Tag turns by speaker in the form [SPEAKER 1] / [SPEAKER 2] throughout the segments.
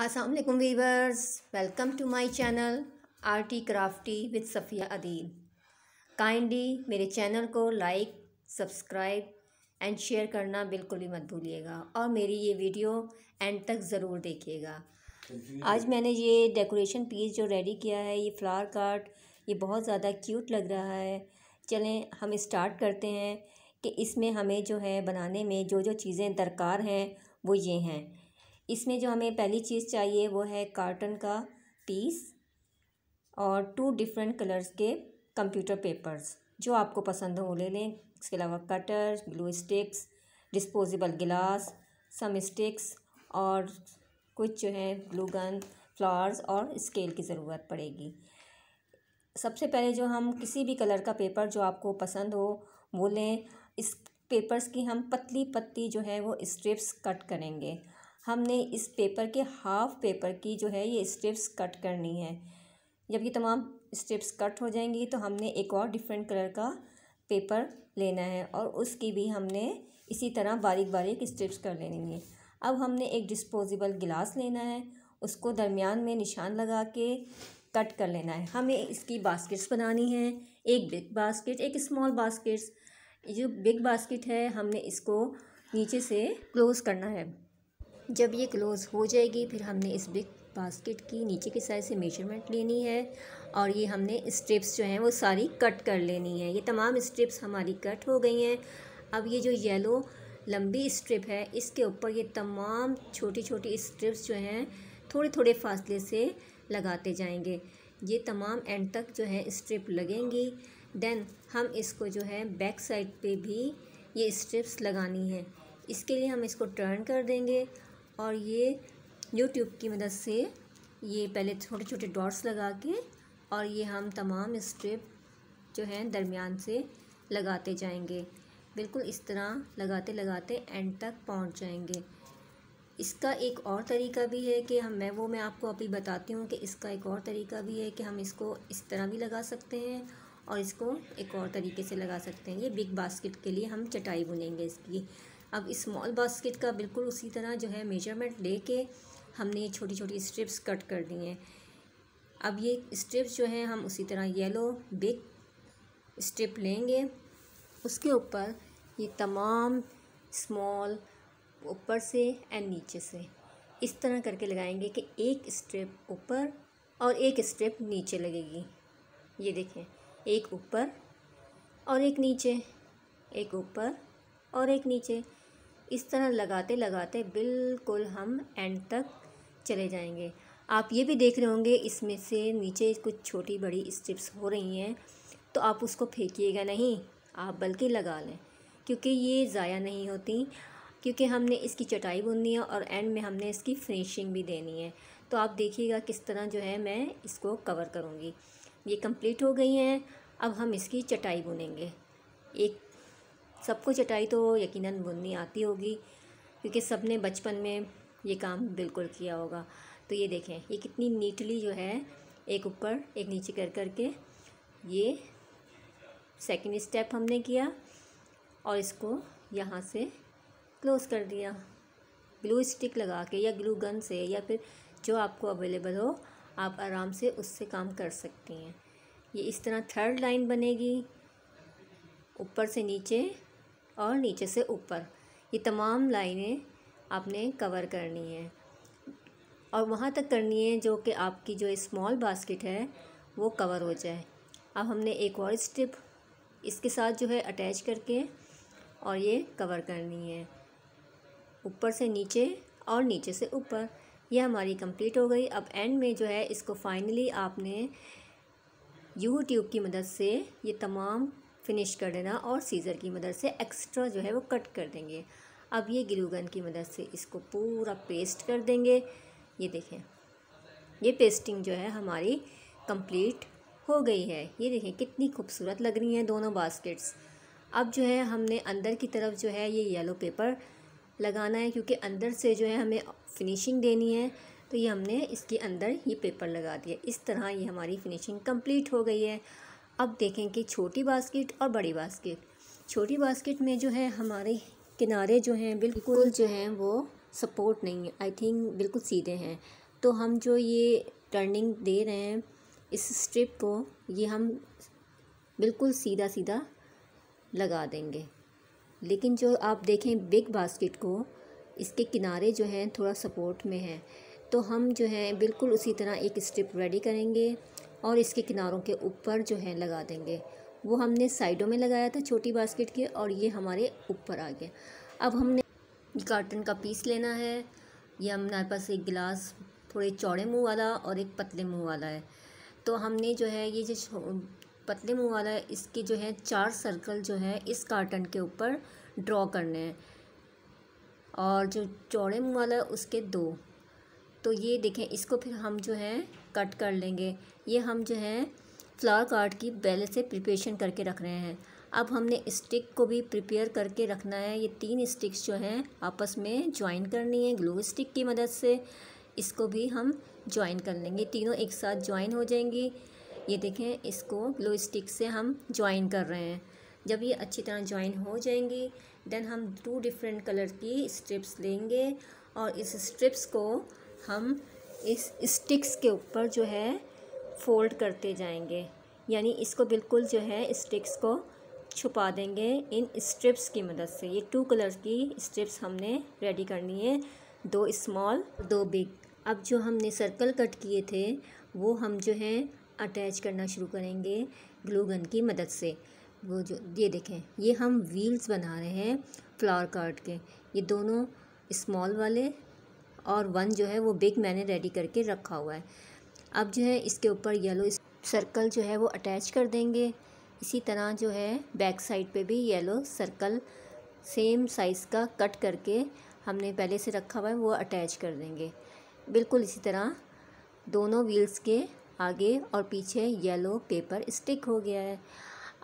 [SPEAKER 1] Aslam viewers welcome to my channel arty crafty with Safia Adeel kindly मेरे चैनल को लाइक सब्सक्राइब एंड शेयर करना बिल्कुल भी मत भूलिएगा और मेरी ये वीडियो एंड तक ज़रूर देखिएगा आज मैंने ये डेकोरेशन पीस जो रेडी किया है ये फ्लावर कार्ड ये बहुत ज़्यादा क्यूट लग रहा है चलें हम स्टार्ट करते हैं कि इसमें हमें जो है बनाने में जो जो चीज़ें दरकार हैं वो ये हैं इसमें जो हमें पहली चीज़ चाहिए वो है कार्टन का पीस और टू डिफरेंट कलर्स के कंप्यूटर पेपर्स जो आपको पसंद हो वो ले लें इसके अलावा कटर ग्लू स्टिक्स डिस्पोजेबल गिलास सम स्टिक्स और कुछ जो है ग्लू गन फ्लावर्स और स्केल की ज़रूरत पड़ेगी सबसे पहले जो हम किसी भी कलर का पेपर जो आपको पसंद हो वो लें इस पेपर्स की हम पतली पत्ती जो है वो स्ट्रिप्स कट करेंगे हमने इस पेपर के हाफ पेपर की जो है ये स्ट्रिप्स कट करनी है जब ये तमाम स्ट्रिप्स कट हो जाएंगी तो हमने एक और डिफरेंट कलर का पेपर लेना है और उसकी भी हमने इसी तरह बारीक बारीक स्ट्रिप्स कर लेनी है अब हमने एक डिस्पोजेबल गिलास लेना है उसको दरमियान में निशान लगा के कट कर लेना है हमें इसकी बास्केट्स बनानी है एक बिग बास्केट एक स्मॉल बास्केट्स जो बिग बास्केट है हमने इसको नीचे से क्लोज़ करना है जब ये क्लोज़ हो जाएगी फिर हमने इस बिग बास्केट की नीचे की साइड से मेजरमेंट लेनी है और ये हमने स्ट्रिप्स जो हैं वो सारी कट कर लेनी है ये तमाम स्ट्रिप्स हमारी कट हो गई हैं अब ये जो येलो लंबी स्ट्रिप है इसके ऊपर ये तमाम छोटी छोटी स्ट्रिप्स जो हैं थोड़े थोड़े फासले से लगाते जाएंगे ये तमाम एंड तक जो है स्ट्रिप लगेंगी देन हम इसको जो है बैक साइड पे भी ये स्ट्रिप्स लगानी है इसके लिए हम इसको टर्न कर देंगे और ये यूट्यूब की मदद से ये पहले छोटे छोटे डॉट्स लगा के और ये हम तमाम स्ट्रिप जो हैं दरमियान से लगाते जाएंगे बिल्कुल इस तरह लगाते लगाते एंड तक पहुंच जाएंगे इसका एक और तरीका भी है कि हम मैं वो मैं आपको अभी बताती हूँ कि इसका एक और तरीका भी है कि हम इसको इस तरह भी लगा सकते हैं और इसको एक और तरीके से लगा सकते हैं ये बिग बास्केट के लिए हम चटाई बुनेंगे इसकी अब स्मॉल बास्केट का बिल्कुल उसी तरह जो है मेजरमेंट लेके हमने छोटी छोटी स्ट्रिप्स कट कर दी हैं अब ये स्ट्रिप्स जो हैं हम उसी तरह येलो बिग स्ट्रिप लेंगे उसके ऊपर ये तमाम स्मॉल ऊपर से एंड नीचे से इस तरह करके लगाएंगे कि एक स्ट्रिप ऊपर और एक स्ट्रिप नीचे लगेगी ये देखें एक ऊपर और एक नीचे एक ऊपर और एक नीचे इस तरह लगाते लगाते बिल्कुल हम एंड तक चले जाएंगे आप ये भी देख रहे होंगे इसमें से नीचे कुछ छोटी बड़ी स्ट्रिप्स हो रही हैं तो आप उसको फेंकिएगा नहीं आप बल्कि लगा लें क्योंकि ये ज़ाया नहीं होती क्योंकि हमने इसकी चटाई बुननी है और एंड में हमने इसकी फिनिशिंग भी देनी है तो आप देखिएगा किस तरह जो है मैं इसको कवर करूँगी ये कंप्लीट हो गई हैं अब हम इसकी चटाई बुनेंगे एक सबको चटाई तो यकीनन बुननी आती होगी क्योंकि सब ने बचपन में ये काम बिल्कुल किया होगा तो ये देखें ये कितनी नीटली जो है एक ऊपर एक नीचे कर कर के ये सेकंड स्टेप हमने किया और इसको यहाँ से क्लोज़ कर दिया ग्लू स्टिक लगा के या ग्लू गन से या फिर जो आपको अवेलेबल हो आप आराम से उससे काम कर सकती हैं ये इस तरह थर्ड लाइन बनेगी ऊपर से नीचे और नीचे से ऊपर ये तमाम लाइनें आपने कवर करनी है और वहाँ तक करनी है जो कि आपकी जो स्मॉल बास्केट है वो कवर हो जाए अब हमने एक और स्टिप इसके साथ जो है अटैच करके और ये कवर करनी है ऊपर से नीचे और नीचे से ऊपर ये हमारी कंप्लीट हो गई अब एंड में जो है इसको फाइनली आपने यूट्यूब की मदद से ये तमाम फिनिश कर देना और सीज़र की मदद से एक्स्ट्रा जो है वो कट कर देंगे अब ये गिलूगन की मदद से इसको पूरा पेस्ट कर देंगे ये देखें ये पेस्टिंग जो है हमारी कंप्लीट हो गई है ये देखें कितनी खूबसूरत लग रही हैं दोनों बास्केट्स अब जो है हमने अंदर की तरफ जो है ये येलो पेपर लगाना है क्योंकि अंदर से जो है हमें फिनिशिंग देनी है तो ये हमने इसके अंदर ये पेपर लगा दिया इस तरह ये हमारी फिनिशिंग कंप्लीट हो गई है अब देखें कि छोटी बास्केट और बड़ी बास्केट छोटी बास्केट में जो है हमारे किनारे जो हैं बिल्कुल जो हैं वो सपोर्ट नहीं है आई थिंक बिल्कुल सीधे हैं तो हम जो ये टर्निंग दे रहे हैं इस स्ट्रिप को ये हम बिल्कुल सीधा सीधा लगा देंगे लेकिन जो आप देखें बिग बास्केट को इसके किनारे जो हैं थोड़ा सपोर्ट में हैं तो हम जो हैं बिल्कुल उसी तरह एक स्ट्रिप रेडी करेंगे और इसके किनारों के ऊपर जो है लगा देंगे वो हमने साइडों में लगाया था छोटी बास्केट के और ये हमारे ऊपर आ गया अब हमने कार्टन का पीस लेना है ये हमारे पास एक गिलास थोड़े चौड़े मुंह वाला और एक पतले मुंह वाला है तो हमने जो है ये जो पतले मुंह वाला है इसके जो है चार सर्कल जो है इस कार्टन के ऊपर ड्रॉ करने हैं और जो चौड़े मुँह वाला है उसके दो तो ये देखें इसको फिर हम जो है कट कर लेंगे ये हम जो है फ्लावर कार्ड की पहले से प्रिपरेशन करके रख रहे हैं अब हमने स्टिक को भी प्रिपेयर करके रखना है ये तीन स्टिक्स जो हैं आपस में ज्वाइन करनी है ग्लू स्टिक की मदद से इसको भी हम ज्वाइन कर लेंगे तीनों एक साथ ज्वाइन हो जाएंगी ये देखें इसको ग्लू स्टिक से हम ज्वाइन कर रहे हैं जब ये अच्छी तरह ज्वाइन हो जाएंगी देन हम टू डिफरेंट कलर की स्ट्रिप्स लेंगे और इस स्ट्रिप्स को हम इस स्टिक्स के ऊपर जो है फ़ोल्ड करते जाएंगे यानी इसको बिल्कुल जो है स्टिक्स को छुपा देंगे इन स्ट्रिप्स की मदद से ये टू कलर की स्ट्रिप्स हमने रेडी करनी है दो स्मॉल दो बिग अब जो हमने सर्कल कट किए थे वो हम जो है अटैच करना शुरू करेंगे ग्लू गन की मदद से वो जो ये देखें ये हम व्हील्स बना रहे हैं फ्लावर कार्ड के ये दोनों स्मॉल वाले और वन जो है वो बिग मैंने रेडी करके रखा हुआ है अब जो है इसके ऊपर येलो सर्कल जो है वो अटैच कर देंगे इसी तरह जो है बैक साइड पे भी येलो सर्कल सेम साइज़ का कट करके हमने पहले से रखा हुआ है वो अटैच कर देंगे बिल्कुल इसी तरह दोनों व्हील्स के आगे और पीछे येलो पेपर स्टिक हो गया है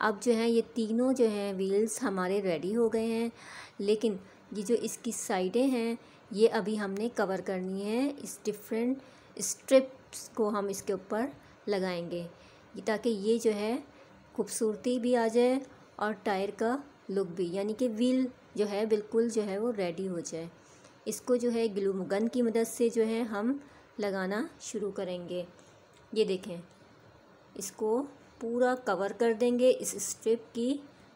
[SPEAKER 1] अब जो है ये तीनों जो हैं व्हील्स हमारे रेडी हो गए हैं लेकिन ये जो इसकी साइडें हैं ये अभी हमने कवर करनी है इस डिफरेंट स्ट्रिप्स को हम इसके ऊपर लगाएंगे ताकि ये जो है खूबसूरती भी आ जाए और टायर का लुक भी यानी कि व्हील जो है बिल्कुल जो है वो रेडी हो जाए इसको जो है ग्लू गन की मदद से जो है हम लगाना शुरू करेंगे ये देखें इसको पूरा कवर कर देंगे इस स्ट्रिप की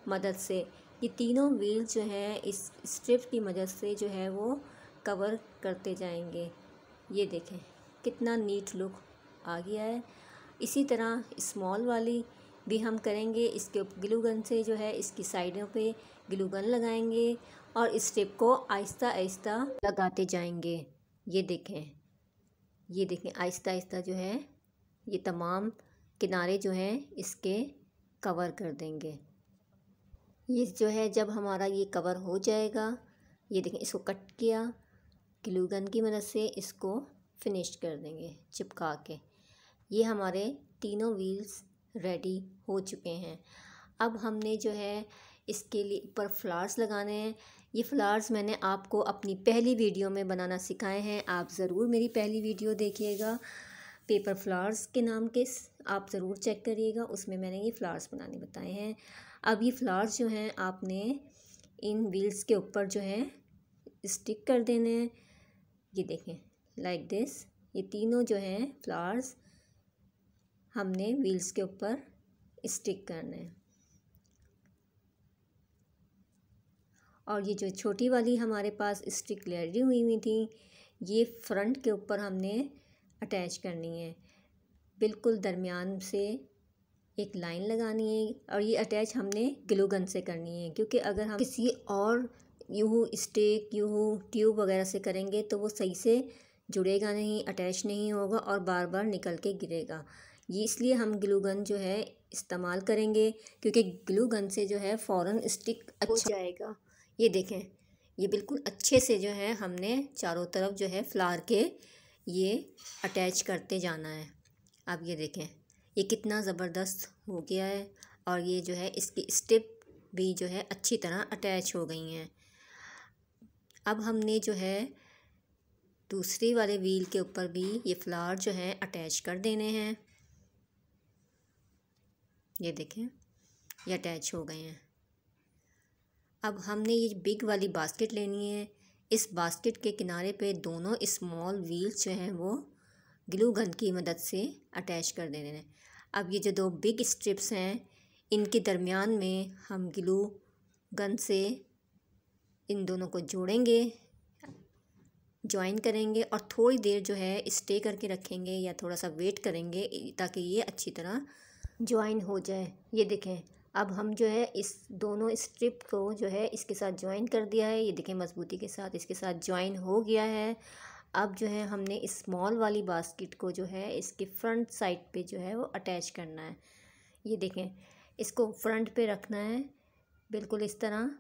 [SPEAKER 1] मदद से ये तीनों व्हील जो हैं इस स्ट्रिप की मदद से जो है वो कवर करते जाएंगे ये देखें कितना नीट लुक आ गया है इसी तरह स्मॉल वाली भी हम करेंगे इसके ग्लू गन से जो है इसकी साइडों पे ग्लू गन लगाएंगे और इस स्टेप को आहिस्ता आहिस्ता लगाते जाएंगे ये देखें ये देखें आहिस्ता आहिस्ता जो है ये तमाम किनारे जो हैं इसके कवर कर देंगे ये जो है जब हमारा ये कवर हो जाएगा ये देखें इसको कट किया ग्लू गन की मदद से इसको फिनिश कर देंगे चिपका के ये हमारे तीनों व्हील्स रेडी हो चुके हैं अब हमने जो है इसके लिए ऊपर फ्लावर्स लगाने हैं ये फ्लावर्स मैंने आपको अपनी पहली वीडियो में बनाना सिखाए हैं आप ज़रूर मेरी पहली वीडियो देखिएगा पेपर फ्लावर्स के नाम के आप ज़रूर चेक करिएगा उसमें मैंने ये फ्लावर्स बनाने बताए हैं अब ये फ्लावर्स जो हैं आपने इन व्हील्स के ऊपर जो है स्टिक कर देने हैं ये देखें लाइक like दिस ये तीनों जो हैं फ्लावर्स हमने व्हील्स के ऊपर स्टिक करने हैं और ये जो छोटी वाली हमारे पास स्टिक लड़ी हुई हुई थी ये फ्रंट के ऊपर हमने अटैच करनी है बिल्कुल दरमियान से एक लाइन लगानी है और ये अटैच हमने ग्लूगन से करनी है क्योंकि अगर हम किसी और यूँ इस्टिक यूँ ट्यूब वगैरह से करेंगे तो वो सही से जुड़ेगा नहीं अटैच नहीं होगा और बार बार निकल के गिरेगा ये इसलिए हम ग्लू गन जो है इस्तेमाल करेंगे क्योंकि ग्लू गन से जो है फ़ौरन स्टिक अच्छा हो जाएगा ये देखें ये बिल्कुल अच्छे से जो है हमने चारों तरफ जो है फ्लार के ये अटैच करते जाना है आप ये देखें ये कितना ज़बरदस्त हो गया है और ये जो है इसकी स्टिप भी जो है अच्छी तरह अटैच हो गई हैं अब हमने जो है दूसरी वाले व्हील के ऊपर भी ये फ्लावर जो है अटैच कर देने हैं ये देखें ये अटैच हो गए हैं अब हमने ये बिग वाली बास्केट लेनी है इस बास्केट के किनारे पे दोनों स्मॉल व्हील्स जो हैं वो ग्लू गन की मदद से अटैच कर देने हैं अब ये जो दो बिग स्ट्रिप्स हैं इनके दरमियान में हम ग्लू गन से इन दोनों को जोड़ेंगे ज्वाइन करेंगे और थोड़ी देर जो है स्टे करके रखेंगे या थोड़ा सा वेट करेंगे ताकि ये अच्छी तरह ज्वाइन हो जाए ये देखें अब हम जो है इस दोनों स्ट्रिप को जो है इसके साथ ज्वाइन कर दिया है ये देखें मज़बूती के साथ इसके साथ ज्वाइन हो गया है अब जो है हमने स्मॉल वाली बास्केट को जो है इसके फ्रंट साइड पे जो है वो अटैच करना है ये देखें इसको फ्रंट पे रखना है बिल्कुल इस तरह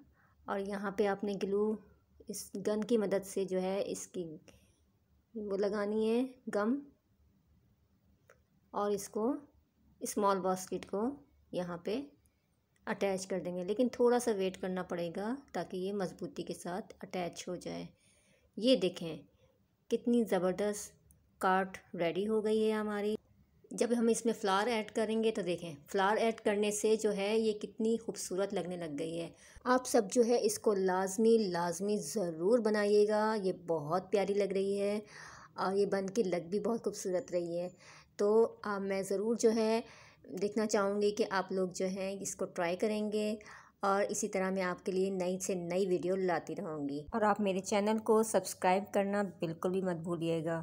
[SPEAKER 1] और यहाँ पे आपने ग्लू इस गन की मदद से जो है इसकी वो लगानी है गम और इसको स्मॉल बास्केट को यहाँ पे अटैच कर देंगे लेकिन थोड़ा सा वेट करना पड़ेगा ताकि ये मज़बूती के साथ अटैच हो जाए ये देखें कितनी ज़बरदस्त कार्ट रेडी हो गई है हमारी जब हम इसमें फ़्लावर ऐड करेंगे तो देखें फ़्लावर ऐड करने से जो है ये कितनी खूबसूरत लगने लग गई है आप सब जो है इसको लाजमी लाजमी ज़रूर बनाइएगा ये बहुत प्यारी लग रही है और ये बन के लग भी बहुत खूबसूरत रही है तो आ, मैं ज़रूर जो है देखना चाहूँगी कि आप लोग जो हैं इसको ट्राई करेंगे और इसी तरह मैं आपके लिए नई से नई वीडियो लाती रहूँगी और आप मेरे चैनल को सब्सक्राइब करना बिल्कुल भी मत भूलिएगा